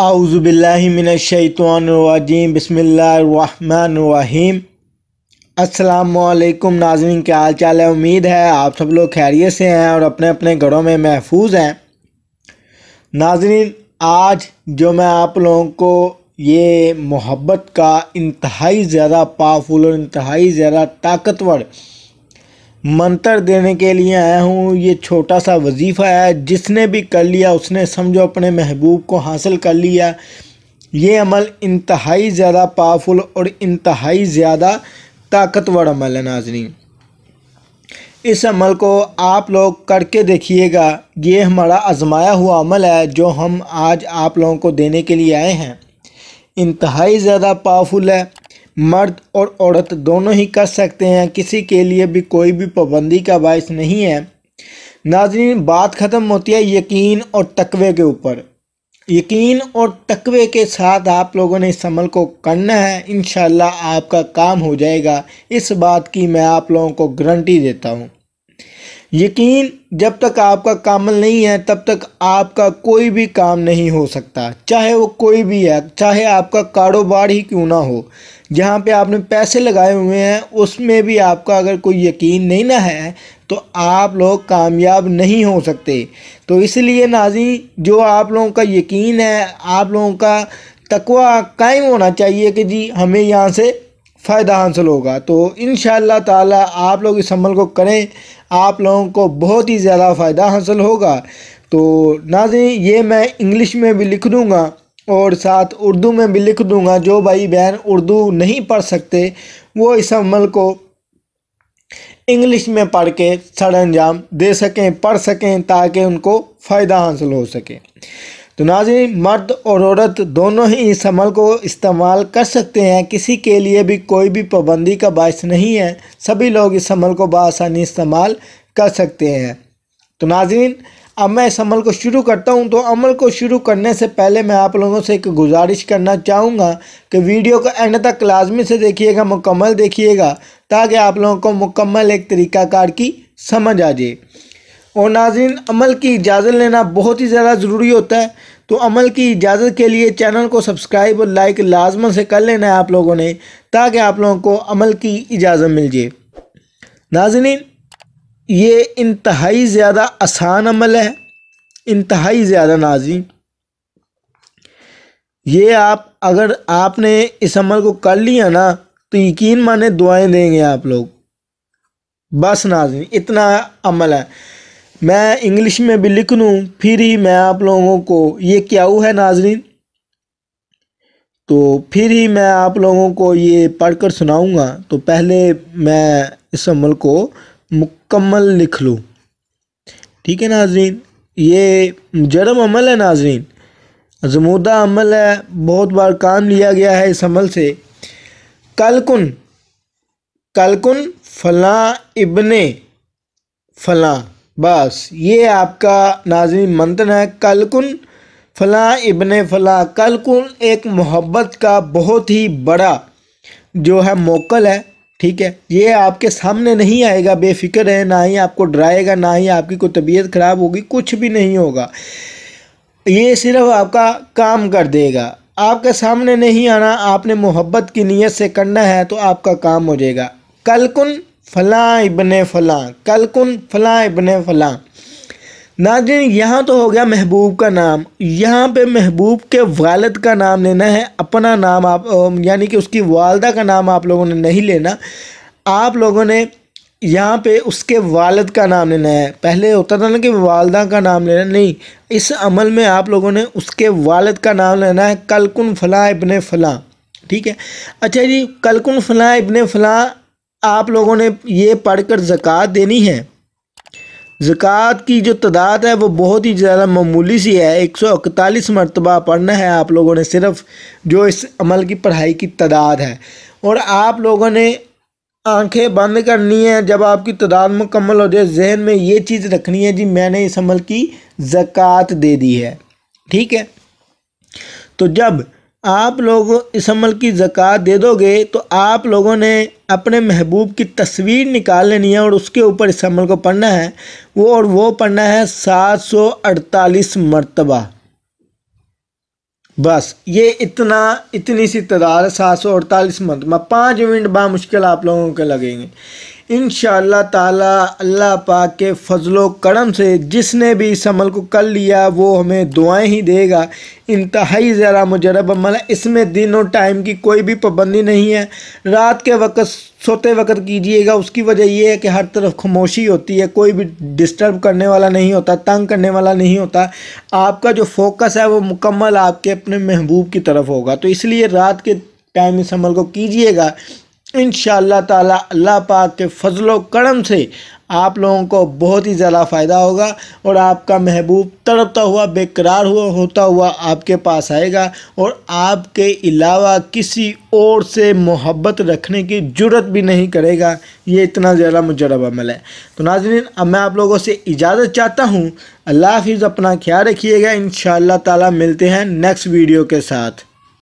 आउज़बिल्लिमिनशैतवानवाजीम बसमीम असलकुम नाजमिन क्या हाल चाल है उम्मीद है आप सब लोग खैरियत से हैं और अपने अपने घरों में महफूज हैं नाजरीन आज जो मैं आप लोगों को ये मोहब्बत का इंतहाई ज़्यादा पावरफुल और इंतहाई ज़्यादा ताकतवर मंतर देने के लिए आया हूँ ये छोटा सा वजीफ़ा है जिसने भी कर लिया उसने समझो अपने महबूब को हासिल कर लिया ये अमल इंतहाई ज़्यादा पावरफुल और इंतहाई ज़्यादा ताकतवर अमल है नाजरी इस अमल को आप लोग करके देखिएगा ये हमारा आजमाया हुआ अमल है जो हम आज आप लोगों को देने के लिए आए हैं इंतहाई ज़्यादा पावरफुल है मर्द और औरत दोनों ही कर सकते हैं किसी के लिए भी कोई भी पाबंदी का बायस नहीं है नाजरीन बात ख़त्म होती है यकीन और तकवे के ऊपर यकीन और तकवे के साथ आप लोगों ने इस अमल को करना है इन आपका काम हो जाएगा इस बात की मैं आप लोगों को गारंटी देता हूँ यकीन जब तक आपका कामल नहीं है तब तक आपका कोई भी काम नहीं हो सकता चाहे वो कोई भी है चाहे आपका कारोबार ही क्यों ना हो जहाँ पे आपने पैसे लगाए हुए हैं उसमें भी आपका अगर कोई यकीन नहीं ना है तो आप लोग कामयाब नहीं हो सकते तो इसलिए नाजी जो आप लोगों का यकीन है आप लोगों का तकवा कायम होना चाहिए कि जी हमें यहाँ से फ़ायदा हासिल होगा तो इन ताला आप लोग इस अमल को करें आप लोगों को बहुत ही ज़्यादा फ़ायदा हासिल होगा तो नाजी ये मैं इंग्लिश में भी लिख दूँगा और साथ उर्दू में भी लिख दूँगा जो भाई बहन उर्दू नहीं पढ़ सकते वो इस अमल को इंग्लिश में पढ़ के सड़ अंजाम दे सकें पढ़ सकें ताकि उनको फ़ायदा हासिल हो सके तो नाजी मर्द और औरत दोनों ही इस अमल को इस्तेमाल कर सकते हैं किसी के लिए भी कोई भी पाबंदी का बायस नहीं है सभी लोग इस अमल को बसानी इस्तेमाल कर सकते हैं तो नाजीन अब मैं इस अमल को शुरू करता हूं तो अमल को शुरू करने से पहले मैं आप लोगों से एक गुजारिश करना चाहूँगा कि वीडियो को एंड तक लाजमी से देखिएगा मुकम्मल देखिएगा ताकि आप लोगों को मुकम्मल एक तरीक़ाकार की समझ आ जाए और नाजिन अमल की इजाज़त लेना बहुत ही ज़्यादा ज़रूरी होता है तो अमल की इजाज़त के लिए चैनल को सब्सक्राइब और लाइक लाजमन से कर लेना है आप लोगों ने ताकि आप लोगों को अमल की इजाज़त मिल जाए नाजिन ये इंतहाई ज़्यादा आसान अमल है इंतहाई ज़्यादा नाजिन ये आप अगर आपने इस अमल को कर लिया ना तो यकीन माने दुआएं देंगे आप लोग बस नाजिन इतना अमल है मैं इंग्लिश में भी लिख लूँ फिर ही मैं आप लोगों को ये क्या हुआ है नाजरीन तो फिर ही मैं आप लोगों को ये पढ़ कर सुनाऊँगा तो पहले मैं इस अमल को मुकम्मल लिख लूँ ठीक है नाजरीन ये जरम अमल है नाजरीन जमूदा अमल है बहुत बार काम लिया गया है इस अमल से कलकुन कलकुन फला इबन फला बस ये आपका नाजरीन मंथन है कलकुन फला इबन फला कलकुन एक मोहब्बत का बहुत ही बड़ा जो है मोकल है ठीक है ये आपके सामने नहीं आएगा बेफिक्र है ना ही आपको डराएगा ना ही आपकी कोई तबीयत ख़राब होगी कुछ भी नहीं होगा ये सिर्फ आपका काम कर देगा आपके सामने नहीं आना आपने मोहब्बत की नीयत से करना है तो आपका काम हो जाएगा कलकुन फ़लाँ इबन फ़लाँ कलकुन फ़लाँ इबन फ़लाँ नाजिन यहाँ तो हो गया महबूब का नाम यहाँ पे महबूब के वालद का नाम लेना है अपना नाम आप यानी कि उसकी वालदा का नाम आप लोगों ने नहीं लेना आप लोगों ने यहाँ पे उसके वालद का नाम लेना है पहले होता था ना कि वालदा का नाम लेना नहीं इस अमल में आप लोगों ने उसके वालद का नाम लेना है कलकुन फ़लाँ इबन फ़लाँ ठीक है अच्छा जी कलकुन फ़लाँ इबन फ़लाँ आप लोगों ने ये पढ़कर ज़क़़त देनी है ज़क़़त की जो तादाद है वो बहुत ही ज़्यादा मामूली सी है एक सौ इकतालीस मरतबा पढ़ना है आप लोगों ने सिर्फ जो इस अमल की पढ़ाई की तादाद है और आप लोगों ने आंखें बंद करनी है जब आपकी तादाद मुकम्मल हो जाए जहन में ये चीज़ रखनी है जी मैंने इस अमल की ज़क़़त दे दी है ठीक है तो जब आप लोग इस अमल की ज़क़़त दे दोगे तो आप लोगों ने अपने महबूब की तस्वीर निकाल लेनी है और उसके ऊपर इस अमल को पढ़ना है वो और वो पढ़ना है सात सौ अड़तालीस मरतबा बस ये इतना इतनी सी तदाद सात सौ अड़तालीस मरतबा पाँच मिनट बा मुश्किल आप लोगों के लगेंगे इन ताला अल्लाह पाक के फजलो करम से जिसने भी इस अमल को कर लिया वो हमें दुआएं ही देगा इंतहाई ज़रा मुजरब अमल है इसमें दिन और टाइम की कोई भी पाबंदी नहीं है रात के वक्त सोते वक्त कीजिएगा उसकी वजह यह है कि हर तरफ खामोशी होती है कोई भी डिस्टर्ब करने वाला नहीं होता तंग करने वाला नहीं होता आपका जो फोकस है वो मुकम्मल आपके अपने महबूब की तरफ होगा तो इसलिए रात के टाइम इस अमल को कीजिएगा इन ताला अल्लाह पाक के फजलो करम से आप लोगों को बहुत ही ज़्यादा फ़ायदा होगा और आपका महबूब तड़पता हुआ बेकरार हुआ होता हुआ आपके पास आएगा और आपके अलावा किसी और से मोहब्बत रखने की जरूरत भी नहीं करेगा ये इतना ज़्यादा मुजरब अमल है तो नाजरीन अब मैं आप लोगों से इजाज़त चाहता हूँ अल्लाह हाफिज़ अपना ख्याल रखिएगा इन ताला मिलते हैं नेक्स्ट वीडियो के साथ